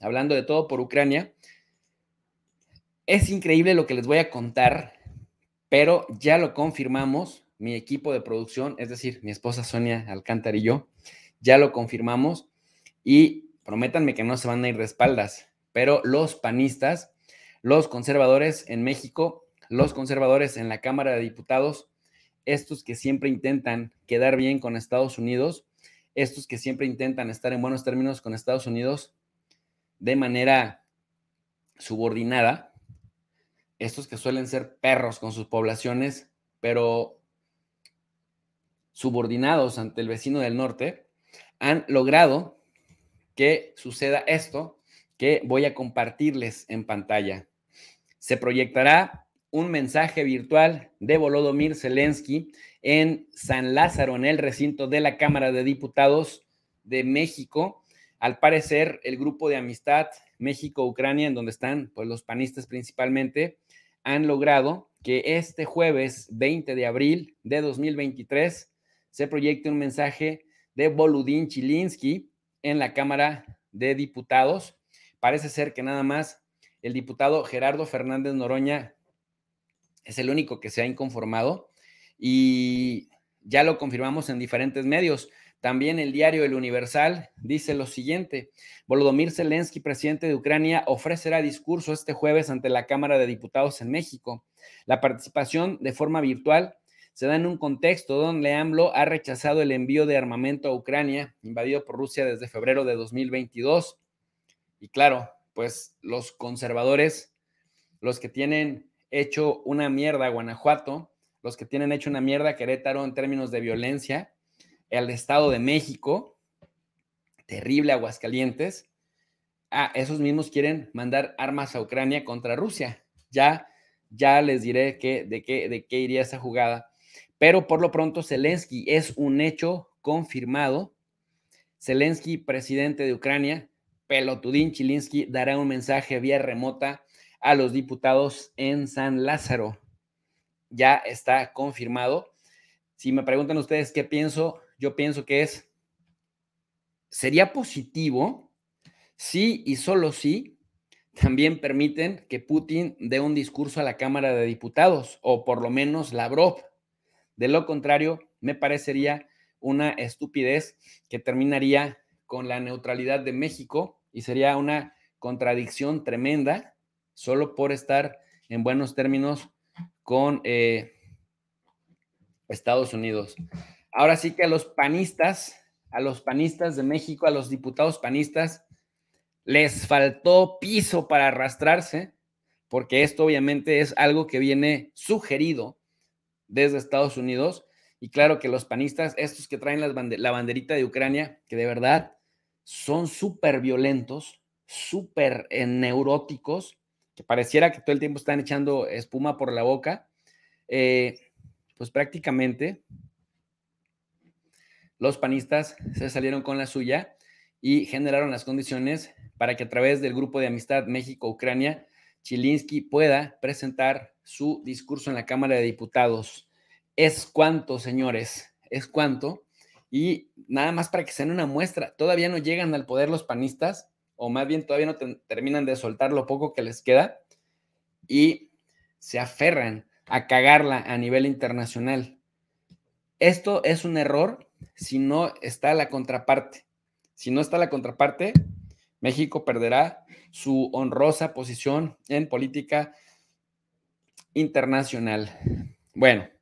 hablando de todo por Ucrania. Es increíble lo que les voy a contar, pero ya lo confirmamos, mi equipo de producción, es decir, mi esposa Sonia Alcántara y yo, ya lo confirmamos y prométanme que no se van a ir de espaldas, pero los panistas, los conservadores en México, los conservadores en la Cámara de Diputados, estos que siempre intentan quedar bien con Estados Unidos, estos que siempre intentan estar en buenos términos con Estados Unidos, de manera subordinada, estos que suelen ser perros con sus poblaciones, pero subordinados ante el vecino del norte, han logrado que suceda esto que voy a compartirles en pantalla. Se proyectará un mensaje virtual de Volodymyr Zelensky en San Lázaro, en el recinto de la Cámara de Diputados de México, al parecer, el grupo de amistad México-Ucrania, en donde están pues, los panistas principalmente, han logrado que este jueves 20 de abril de 2023 se proyecte un mensaje de Boludín Chilinsky en la Cámara de Diputados. Parece ser que nada más el diputado Gerardo Fernández Noroña es el único que se ha inconformado y ya lo confirmamos en diferentes medios. También el diario El Universal dice lo siguiente. Volodymyr Zelensky, presidente de Ucrania, ofrecerá discurso este jueves ante la Cámara de Diputados en México. La participación de forma virtual se da en un contexto donde AMLO ha rechazado el envío de armamento a Ucrania, invadido por Rusia desde febrero de 2022. Y claro, pues los conservadores, los que tienen hecho una mierda a Guanajuato, los que tienen hecho una mierda Querétaro en términos de violencia, el Estado de México, terrible Aguascalientes. Ah, esos mismos quieren mandar armas a Ucrania contra Rusia. Ya, ya les diré de, qué, de qué iría esa jugada. Pero por lo pronto, Zelensky es un hecho confirmado. Zelensky, presidente de Ucrania, pelotudín Chilinsky, dará un mensaje vía remota a los diputados en San Lázaro ya está confirmado. Si me preguntan ustedes qué pienso, yo pienso que es, sería positivo si y solo si también permiten que Putin dé un discurso a la Cámara de Diputados o por lo menos Lavrov. De lo contrario, me parecería una estupidez que terminaría con la neutralidad de México y sería una contradicción tremenda solo por estar en buenos términos con eh, Estados Unidos. Ahora sí que a los panistas, a los panistas de México, a los diputados panistas, les faltó piso para arrastrarse, porque esto obviamente es algo que viene sugerido desde Estados Unidos. Y claro que los panistas, estos que traen la banderita de Ucrania, que de verdad son súper violentos, súper eh, neuróticos, que pareciera que todo el tiempo están echando espuma por la boca, eh, pues prácticamente los panistas se salieron con la suya y generaron las condiciones para que a través del grupo de amistad México-Ucrania, Chilinsky pueda presentar su discurso en la Cámara de Diputados. Es cuanto, señores, es cuanto. Y nada más para que sean una muestra, todavía no llegan al poder los panistas o más bien todavía no terminan de soltar lo poco que les queda y se aferran a cagarla a nivel internacional. Esto es un error si no está la contraparte. Si no está la contraparte, México perderá su honrosa posición en política internacional. Bueno,